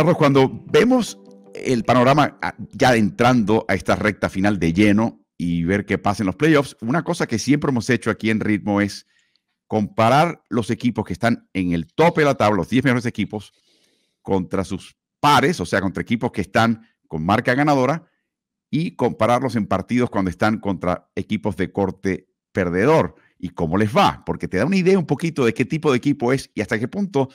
Carlos, cuando vemos el panorama ah, ya entrando a esta recta final de lleno y ver qué pasa en los playoffs, una cosa que siempre hemos hecho aquí en Ritmo es comparar los equipos que están en el tope de la tabla, los 10 mejores equipos, contra sus pares, o sea, contra equipos que están con marca ganadora, y compararlos en partidos cuando están contra equipos de corte perdedor y cómo les va, porque te da una idea un poquito de qué tipo de equipo es y hasta qué punto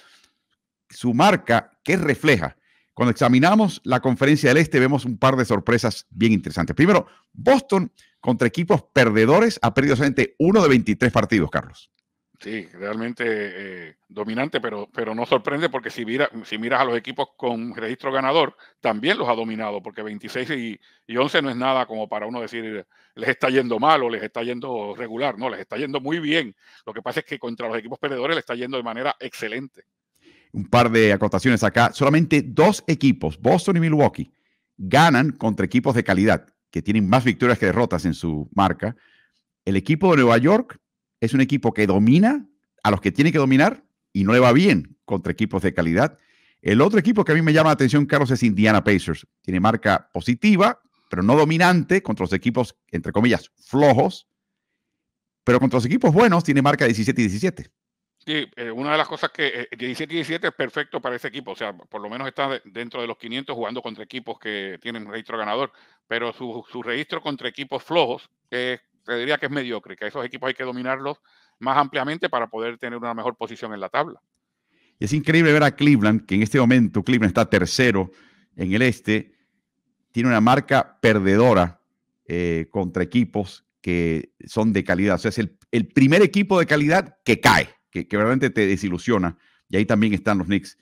su marca, qué refleja cuando examinamos la conferencia del Este, vemos un par de sorpresas bien interesantes. Primero, Boston contra equipos perdedores ha perdido solamente uno de 23 partidos, Carlos. Sí, realmente eh, dominante, pero, pero no sorprende porque si, si miras a los equipos con registro ganador, también los ha dominado, porque 26 y, y, 11 no es nada como para uno decir les está yendo mal o les está yendo regular, no, les está yendo muy bien. Lo que pasa es que contra los equipos perdedores les está yendo de manera excelente un par de acotaciones acá. Solamente dos equipos, Boston y Milwaukee, ganan contra equipos de calidad, que tienen más victorias que derrotas en su marca. El equipo de Nueva York es un equipo que domina a los que tiene que dominar y no le va bien contra equipos de calidad. El otro equipo que a mí me llama la atención, Carlos, es Indiana Pacers. Tiene marca positiva, pero no dominante contra los equipos, entre comillas, flojos. Pero contra los equipos buenos tiene marca 17 y 17. Sí, eh, una de las cosas que 17-17 eh, es perfecto para ese equipo, o sea, por lo menos está dentro de los 500 jugando contra equipos que tienen registro ganador, pero su, registro contra equipos flojos, te diría que es mediocre, que esos equipos hay que dominarlos más ampliamente para poder tener una mejor posición en la tabla. es increíble ver a Cleveland, que en este momento Cleveland está tercero en el este, tiene una marca perdedora eh, contra equipos que son de calidad, o sea, es el primer equipo de calidad que cae que, verdaderamente te desilusiona, y ahí también están los Knicks.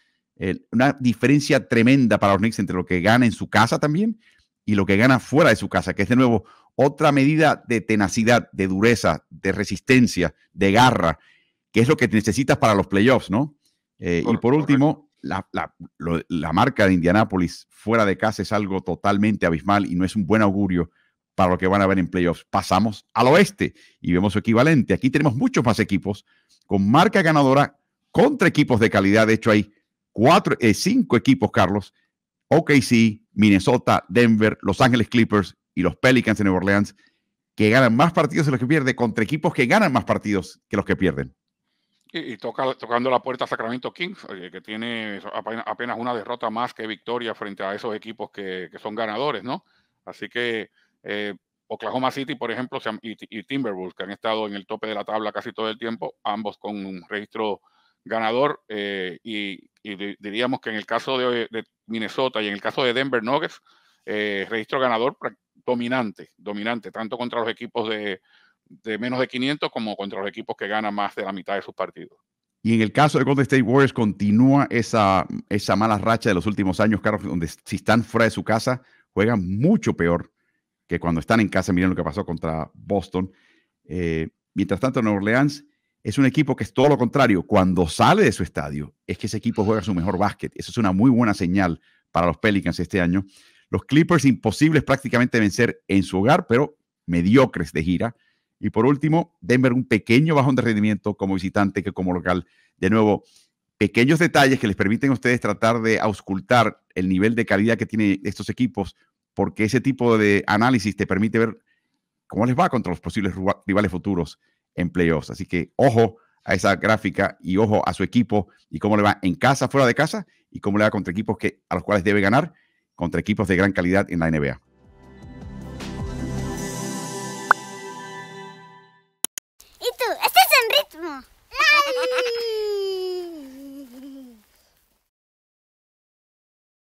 una diferencia tremenda para los Knicks entre lo que gana en su casa también y lo que gana fuera de su casa, que es de nuevo otra medida de tenacidad, de dureza, de resistencia, de garra, que es lo que necesitas para los playoffs, ¿no? Eh, y por último, la, la, marca de Indianápolis fuera de casa es algo totalmente abismal y no es un buen augurio para lo que van a ver en playoffs. Pasamos al oeste y vemos su equivalente. Aquí tenemos muchos más equipos con marca ganadora contra equipos de calidad. De hecho, hay cuatro, eh, cinco equipos, Carlos. OKC, Minnesota, Denver, Los Ángeles Clippers y los Pelicans de Nueva Orleans, que ganan más partidos de los que pierden contra equipos que ganan más partidos que los que pierden. Y, toca, tocando la puerta a Sacramento Kings, eh, que tiene apenas, una derrota más que victoria frente a esos equipos que son ganadores, ¿no? Así que eh, Oklahoma City, por ejemplo, y, Timberwolves, que han estado en el tope de la tabla casi todo el tiempo, ambos con un registro ganador. Eh, y, diríamos que en el caso de, Minnesota y en el caso de Denver Nuggets, eh, registro ganador dominante, dominante, tanto contra los equipos de, menos de 500 como contra los equipos que ganan más de la mitad de sus partidos. Y en el caso de Golden State Warriors continúa esa, esa mala racha de los últimos años, Carlos, donde si están fuera de su casa, juegan mucho peor que cuando están en casa, miren lo que pasó contra Boston. Eh, mientras tanto, Nueva Orleans es un equipo que es todo lo contrario. Cuando sale de su estadio, es que ese equipo juega su mejor básquet. Eso es una muy buena señal para los Pelicans este año. Los Clippers imposibles prácticamente vencer en su hogar, pero mediocres de gira. Y por último, Denver un pequeño bajón de rendimiento como visitante que como local. De nuevo, pequeños detalles que les permiten a ustedes tratar de auscultar el nivel de calidad que tienen estos equipos porque ese tipo de análisis te permite ver cómo les va contra los posibles rivales futuros en playoffs. Así que ojo a esa gráfica y ojo a su equipo y cómo le va en casa, fuera de casa y cómo le va contra equipos que, a los cuales debe ganar, contra equipos de gran calidad en la NBA.